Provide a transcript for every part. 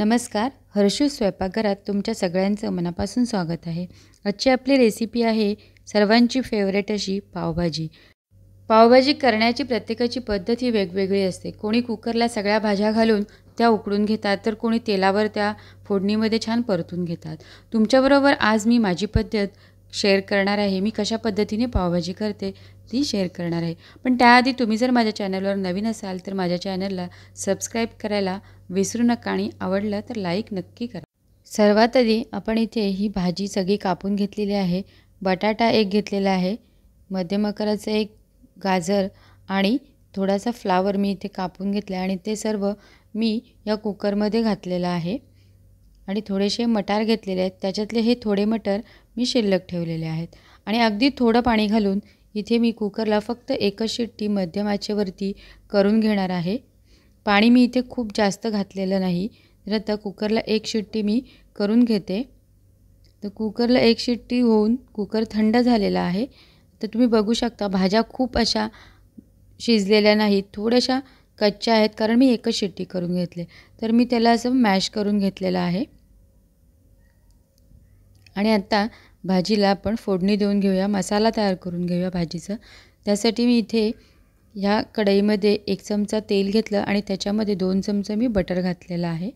नमस्कार हर्षू स्वयंपाकघरात तुमच्या सगळ्यांचं मनापासून स्वागत आहे आजची आपली रेसिपी आहे सर्वांची फेवरेट अशी पावभाजी पावभाजी करण्याची प्रत्येकाची पद्धत ही वेगवेगळी असते कोणी कुकरला सगळ्या भाज्या घालून त्या उकडून घेतात तर कोणी तेलावर त्या फोडणीमध्ये छान परतून घेतात तुमच्याबरोबर आज मी माझी पद्धत शेअर करणार आहे मी कशा पद्धतीने पावभाजी करते ती शेअर करणार आहे पण त्याआधी तुम्ही जर माझ्या चॅनलवर नवीन असाल तर माझ्या चॅनलला सबस्क्राईब करायला विसरू नका आणि आवडलं तर लाईक नक्की करा सर्वात आधी आपण इथे ही भाजी सगळी कापून घेतलेली आहे बटाटा एक घेतलेला आहे मध्यम आकाराचं एक गाजर आणि थोडासा फ्लावर मी इथे कापून घेतला आहे आणि ते सर्व मी या कुकरमध्ये घातलेलं आहे आणि थोडेसे मटार घेतलेले आहेत त्याच्यातले हे थोडे मटर मी शिल्लक ठेवलेले आहेत आणि अगदी थोडं पाणी घालून इथे मी कुकरला फक्त एकच शिट्टी मध्यम आचेवरती करून घेणार आहे पाणी मी इथे खूप जास्त घातलेलं नाही तर आता कुकरला एक शिट्टी मी करून घेते तर कुकरला एक शिट्टी होऊन कुकर थंड झालेला आहे तर तुम्ही बघू शकता भाज्या खूप अशा शिजलेल्या नाहीत थोड्याशा कच्च्या आहेत कारण मी एकच शिट्टी करून घेतले तर मी त्याला असं मॅश करून घेतलेलं आहे आणि आत्ता भाजीला आपण फोडणी देऊन घेऊया मसाला तयार करून घेऊया भाजीचं त्यासाठी मी इथे ह्या कढईमध्ये एक चमचा तेल घेतलं आणि त्याच्यामध्ये दोन चमचं मी बटर घातलेलं आहे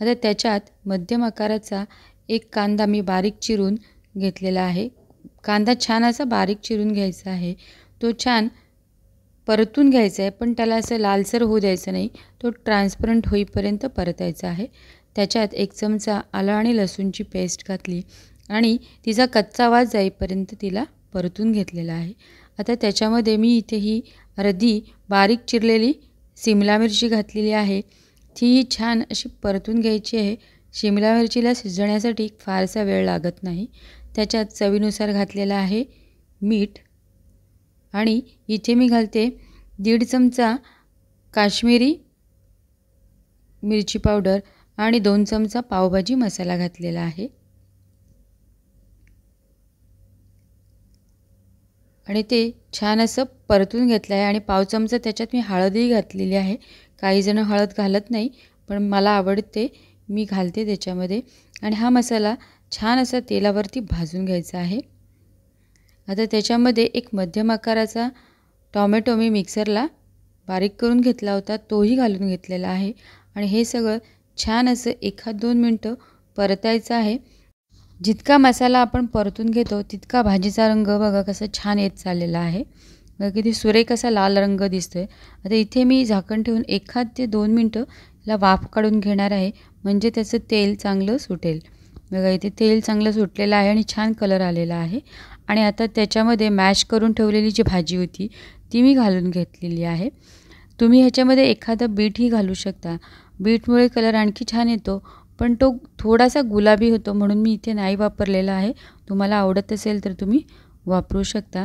आता त्याच्यात मध्यम आकाराचा एक कांदा मी बारीक चिरून घेतलेला आहे कांदा छान असा बारीक चिरून घ्यायचा आहे तो छान परतून घ्यायचा आहे पण त्याला असं लालसर होऊ द्यायचं नाही तो ट्रान्सपरंट होईपर्यंत परतायचा आहे त्याच्यात एक चमचा आलं आणि लसूणची पेस्ट घातली आणि तिचा कच्चा वास जाईपर्यंत तिला परतून घेतलेला आहे आता त्याच्यामध्ये मी इथे ही अर्धी बारीक चिरलेली शिमला मिरची घातलेली आहे तीही छान अशी परतून घ्यायची आहे शिमला मिरचीला शिजण्यासाठी फारसा वेळ लागत नाही त्याच्यात चवीनुसार घातलेला आहे मीठ आणि इथे मी घालते दीड चमचा काश्मीरी मिरची पावडर आणि दोन चमचा पावभाजी मसाला घातलेला आहे आणि ते छान असं परतून घेतलं आहे आणि पाव चमचा त्याच्यात मी हळदही घातलेली आहे काहीजणं हळद घालत नाही पण मला आवडते मी घालते त्याच्यामध्ये आणि हा मसाला छान असा तेलावरती भाजून घ्यायचा आहे आता त्याच्यामध्ये एक मध्यम आकाराचा टॉमॅटो मी मिक्सरला बारीक करून घेतला होता तोही घालून घेतलेला आहे आणि हे सगळं छान असं एखाद दोन मिनटं परतायचं आहे जितका मसाला आपण परतून घेतो तितका भाजीचा रंग बघा कसा छान येत चाललेला आहे बघा किती सुरेख असा लाल रंग दिसतोय आता इथे मी झाकण ठेवून एखाद ते दोन मिनटं ला वाफ काढून घेणार आहे म्हणजे त्याचं तेल चांगलं सुटेल बघा इथे तेल चांगलं सुटलेलं आहे आणि छान कलर आलेला आहे आणि आता त्याच्यामध्ये मॅश करून ठेवलेली जी भाजी होती ती मी घालून घेतलेली आहे तुम्ही ह्याच्यामध्ये एखादं बीटही घालू शकता बीटमुळे कलर आणखी छान येतो पण तो थोडासा गुलाबी होतो म्हणून मी इथे नाही वापरलेला आहे तुम्हाला आवडत असेल तर तुम्ही वापरू शकता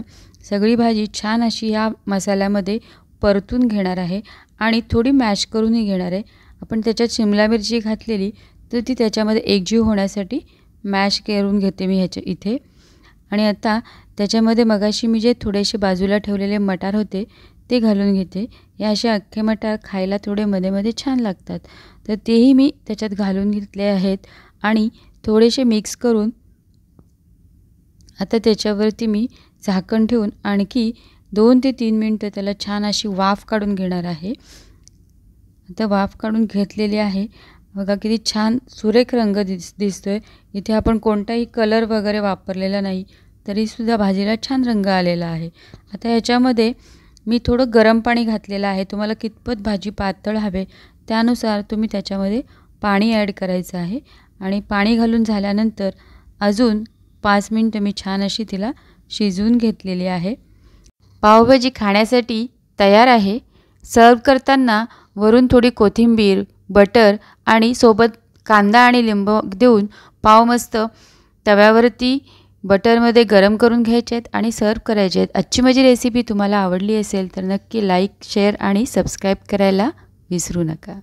सगळी भाजी छान अशी ह्या मसाल्यामध्ये परतून घेणार आहे आणि थोडी मॅश करूनही घेणार आहे आपण त्याच्यात शिमला मिरची घातलेली तर ती त्याच्यामध्ये एकजीव होण्यासाठी मॅश करून घेते मी ह्याच्या इथे आणि आता त्याच्यामध्ये मगाशी मी जे थोडेसे बाजूला ठेवलेले मटार होते ते घालून घेते हे असे अख्खे मटार खायला थोडे मध्ये मध्ये छान लागतात तर तेही मी त्याच्यात घालून घेतले आहेत आणि थोडेसे मिक्स करून आता त्याच्यावरती मी झाकण ठेवून आणखी दोन ते तीन मिनटं त्याला छान अशी वाफ काढून घेणार आहे आता वाफ काढून घेतलेली आहे बघा किती छान सुरेख रंग दिस दिसतोय इथे आपण कोणताही कलर वगैरे वापरलेला नाही तरीसुद्धा भाजीला छान रंग आलेला आहे आता याच्यामध्ये मी थोडं गरम पाणी घातलेलं आहे तुम्हाला कितपत भाजी पातळ हवे त्यानुसार तुम्ही त्याच्यामध्ये पाणी ॲड करायचं आहे आणि पाणी घालून झाल्यानंतर अजून पाच मिनटं मी छान अशी तिला शिजवून घेतलेली आहे पावभाजी खाण्यासाठी तयार आहे सर्व करताना वरून थोडी कोथिंबीर बटर आणि सोबत कांदा आणि लिंब देऊन पाव मस्त तव्यावरती बटरमध्ये गरम करून घ्यायचे आहेत आणि सर्व करायचे आहेत आजची माझी रेसिपी तुम्हाला आवडली असेल तर नक्की लाईक शेअर आणि सबस्क्राईब करायला विसरू नका